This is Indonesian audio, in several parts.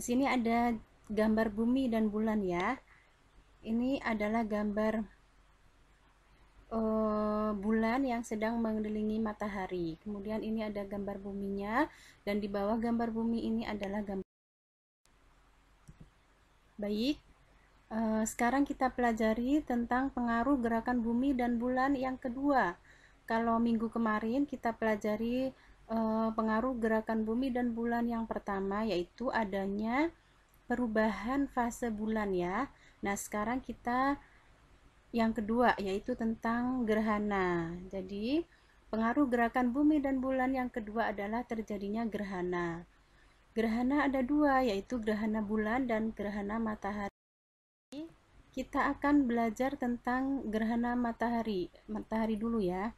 Di sini ada gambar bumi dan bulan ya. Ini adalah gambar uh, bulan yang sedang mengelilingi matahari. Kemudian ini ada gambar buminya dan di bawah gambar bumi ini adalah gambar Baik, eh, sekarang kita pelajari tentang pengaruh gerakan bumi dan bulan yang kedua. Kalau minggu kemarin kita pelajari Eh, pengaruh gerakan bumi dan bulan yang pertama yaitu adanya perubahan fase bulan ya. Nah, sekarang kita yang kedua yaitu tentang gerhana. Jadi, pengaruh gerakan bumi dan bulan yang kedua adalah terjadinya gerhana. Gerhana ada dua, yaitu gerhana bulan dan gerhana matahari. Kita akan belajar tentang gerhana matahari. Matahari dulu ya.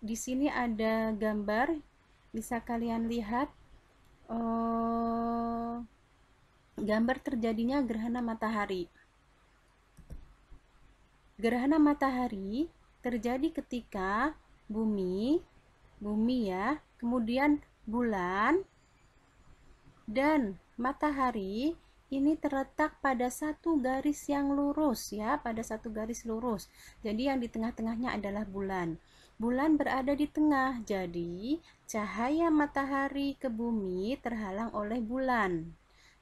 Di sini ada gambar bisa kalian lihat uh, gambar terjadinya gerhana matahari. Gerhana matahari terjadi ketika bumi, bumi ya, kemudian bulan dan matahari ini terletak pada satu garis yang lurus ya, pada satu garis lurus. Jadi yang di tengah-tengahnya adalah bulan. Bulan berada di tengah, jadi cahaya matahari ke bumi terhalang oleh bulan.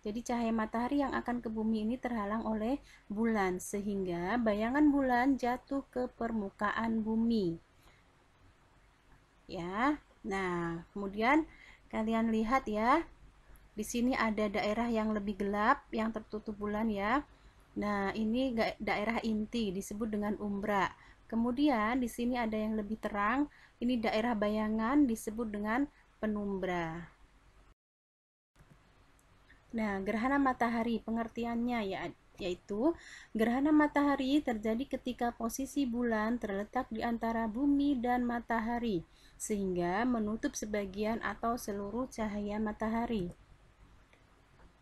Jadi cahaya matahari yang akan ke bumi ini terhalang oleh bulan sehingga bayangan bulan jatuh ke permukaan bumi. Ya. Nah, kemudian kalian lihat ya. Di sini ada daerah yang lebih gelap yang tertutup bulan ya. Nah, ini daerah inti disebut dengan umbra. Kemudian di sini ada yang lebih terang, ini daerah bayangan disebut dengan penumbra. Nah, gerhana matahari pengertiannya ya yaitu gerhana matahari terjadi ketika posisi bulan terletak di antara bumi dan matahari sehingga menutup sebagian atau seluruh cahaya matahari.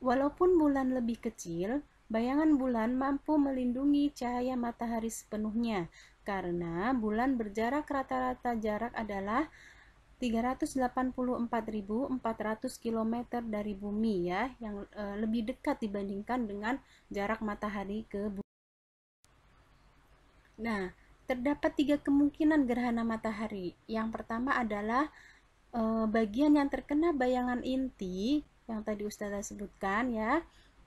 Walaupun bulan lebih kecil, bayangan bulan mampu melindungi cahaya matahari sepenuhnya karena bulan berjarak rata-rata jarak adalah 384.400 km dari bumi ya, yang e, lebih dekat dibandingkan dengan jarak matahari ke bumi. Nah, terdapat tiga kemungkinan gerhana matahari. Yang pertama adalah e, bagian yang terkena bayangan inti yang tadi Ustazah sebutkan ya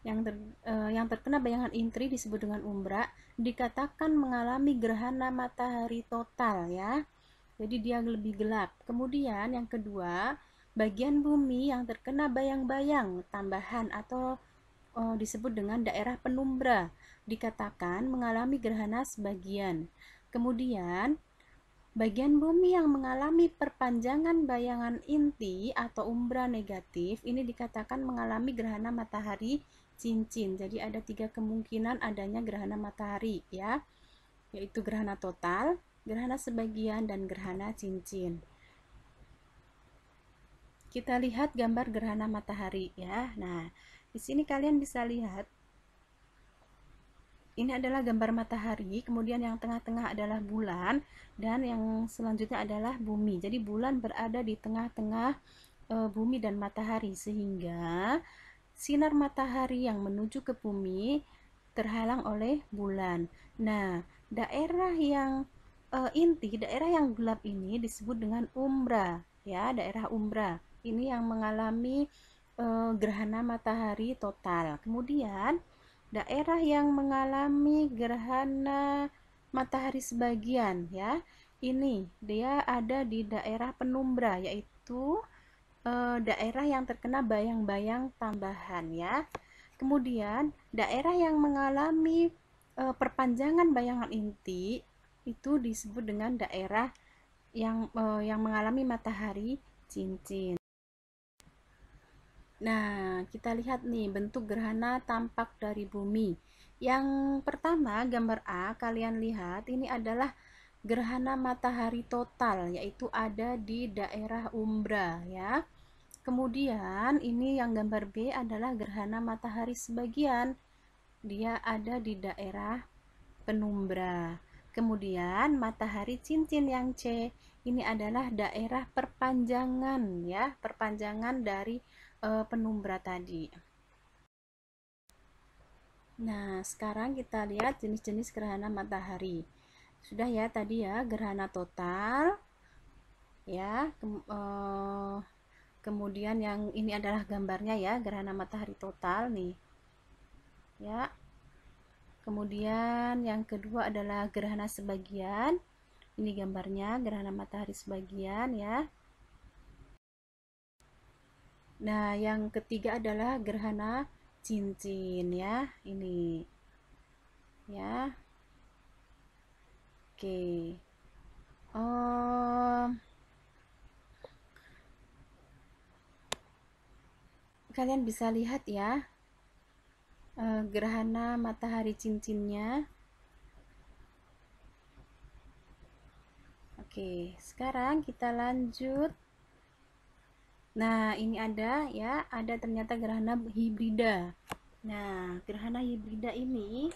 yang ter, uh, yang terkena bayangan intri disebut dengan umbra dikatakan mengalami gerhana matahari total ya jadi dia lebih gelap kemudian yang kedua bagian bumi yang terkena bayang-bayang tambahan atau uh, disebut dengan daerah penumbra dikatakan mengalami gerhana sebagian kemudian Bagian bumi yang mengalami perpanjangan bayangan inti atau umbra negatif ini dikatakan mengalami gerhana matahari cincin. Jadi ada tiga kemungkinan adanya gerhana matahari ya, yaitu gerhana total, gerhana sebagian, dan gerhana cincin. Kita lihat gambar gerhana matahari ya. Nah, di sini kalian bisa lihat ini adalah gambar matahari, kemudian yang tengah-tengah adalah bulan dan yang selanjutnya adalah bumi. Jadi bulan berada di tengah-tengah eh, bumi dan matahari sehingga sinar matahari yang menuju ke bumi terhalang oleh bulan. Nah, daerah yang e, inti, daerah yang gelap ini disebut dengan umbra, ya, daerah umbra. Ini yang mengalami e, gerhana matahari total. Kemudian, daerah yang mengalami gerhana matahari sebagian, ya. Ini dia ada di daerah penumbra yaitu Eh, daerah yang terkena bayang-bayang tambahan ya. Kemudian daerah yang mengalami e, perpanjangan bayangan inti itu disebut dengan daerah yang e, yang mengalami matahari cincin. Nah, kita lihat nih bentuk gerhana tampak dari bumi. Yang pertama, gambar A, kalian lihat ini adalah gerhana matahari total yaitu ada di daerah Umbra ya. Kemudian ini yang gambar B adalah gerhana matahari sebagian. Dia ada di daerah penumbra. Kemudian matahari cincin yang C ini adalah daerah perpanjangan ya, perpanjangan dari e, penumbra tadi. Nah, sekarang kita lihat jenis-jenis gerhana matahari. Sudah ya tadi ya, gerhana total ya, ke, e, eh, kemudian yang ini adalah gambarnya ya gerhana matahari total nih ya kemudian yang kedua adalah gerhana sebagian ini gambarnya gerhana matahari sebagian ya nah yang ketiga adalah gerhana cincin ya ini ya oke um, kalian bisa lihat ya eh, gerhana matahari cincinnya oke sekarang kita lanjut nah ini ada ya ada ternyata gerhana hibrida nah gerhana hibrida ini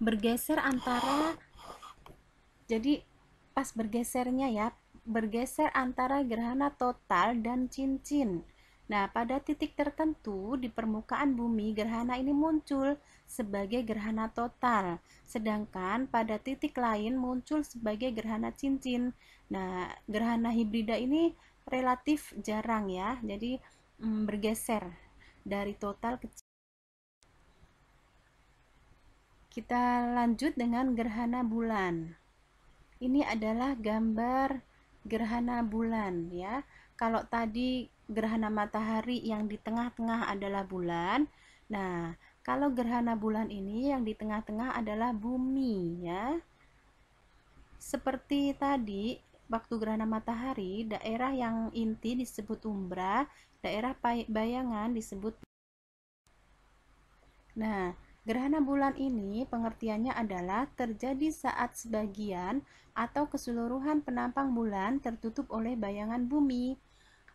bergeser antara jadi pas bergesernya ya bergeser antara gerhana total dan cincin Nah, pada titik tertentu di permukaan bumi, gerhana ini muncul sebagai gerhana total, sedangkan pada titik lain muncul sebagai gerhana cincin. Nah, gerhana hibrida ini relatif jarang ya, jadi mm, bergeser dari total ke Kita lanjut dengan gerhana bulan. Ini adalah gambar gerhana bulan ya. Kalau tadi gerhana matahari yang di tengah-tengah adalah bulan. Nah, kalau gerhana bulan ini yang di tengah-tengah adalah bumi ya. Seperti tadi waktu gerhana matahari, daerah yang inti disebut umbra, daerah bayangan disebut Nah, Gerhana bulan ini pengertiannya adalah terjadi saat sebagian atau keseluruhan penampang bulan tertutup oleh bayangan bumi.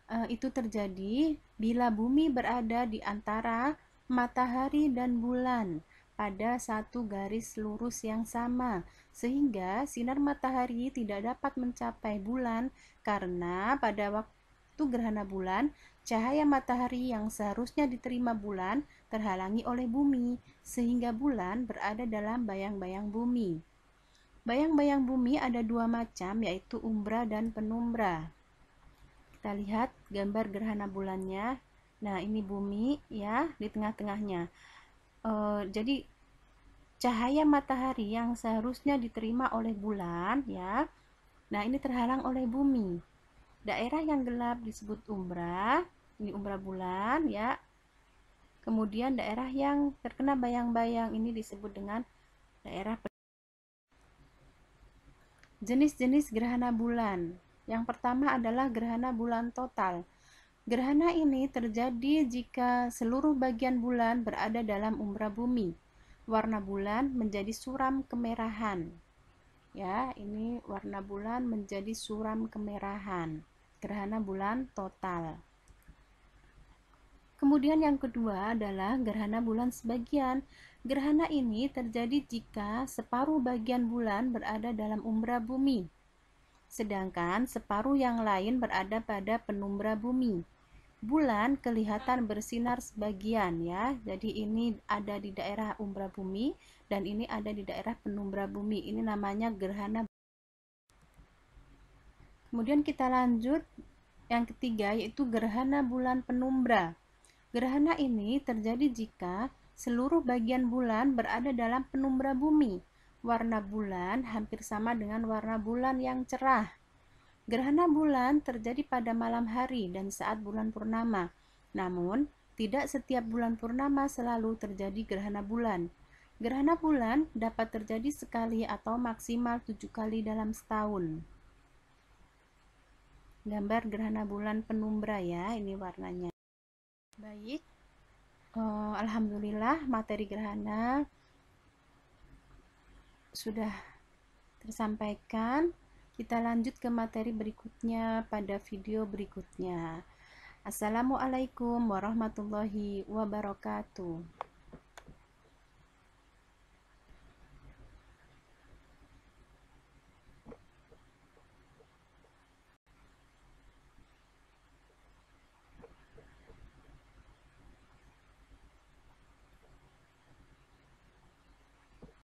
E, itu terjadi bila bumi berada di antara matahari dan bulan pada satu garis lurus yang sama, sehingga sinar matahari tidak dapat mencapai bulan karena pada waktu gerhana bulan, cahaya matahari yang seharusnya diterima bulan terhalangi oleh bumi, sehingga bulan berada dalam bayang-bayang bumi. Bayang-bayang bumi ada dua macam, yaitu umbra dan penumbra. Kita lihat gambar gerhana bulannya. Nah, ini bumi ya, di tengah-tengahnya. E, jadi, cahaya matahari yang seharusnya diterima oleh bulan ya. Nah, ini terhalang oleh bumi. Daerah yang gelap disebut umbra, ini umbra bulan ya Kemudian daerah yang terkena bayang-bayang ini disebut dengan daerah Jenis-jenis gerhana bulan. Yang pertama adalah gerhana bulan total. Gerhana ini terjadi jika seluruh bagian bulan berada dalam umbra bumi. Warna bulan menjadi suram kemerahan. Ya, ini warna bulan menjadi suram kemerahan. Gerhana bulan total. Kemudian yang kedua adalah gerhana bulan sebagian. Gerhana ini terjadi jika separuh bagian bulan berada dalam umbra bumi, sedangkan separuh yang lain berada pada penumbra bumi. Bulan kelihatan bersinar sebagian ya. Jadi ini ada di daerah umbra bumi dan ini ada di daerah penumbra bumi. Ini namanya gerhana. Kemudian kita lanjut yang ketiga yaitu gerhana bulan penumbra. Gerhana ini terjadi jika seluruh bagian bulan berada dalam penumbra bumi. Warna bulan hampir sama dengan warna bulan yang cerah. Gerhana bulan terjadi pada malam hari dan saat bulan purnama. Namun, tidak setiap bulan purnama selalu terjadi gerhana bulan. Gerhana bulan dapat terjadi sekali atau maksimal tujuh kali dalam setahun. Gambar gerhana bulan penumbra ya, ini warnanya. Baik. Uh, Alhamdulillah materi gerhana sudah tersampaikan. Kita lanjut ke materi berikutnya pada video berikutnya. Assalamualaikum warahmatullahi wabarakatuh.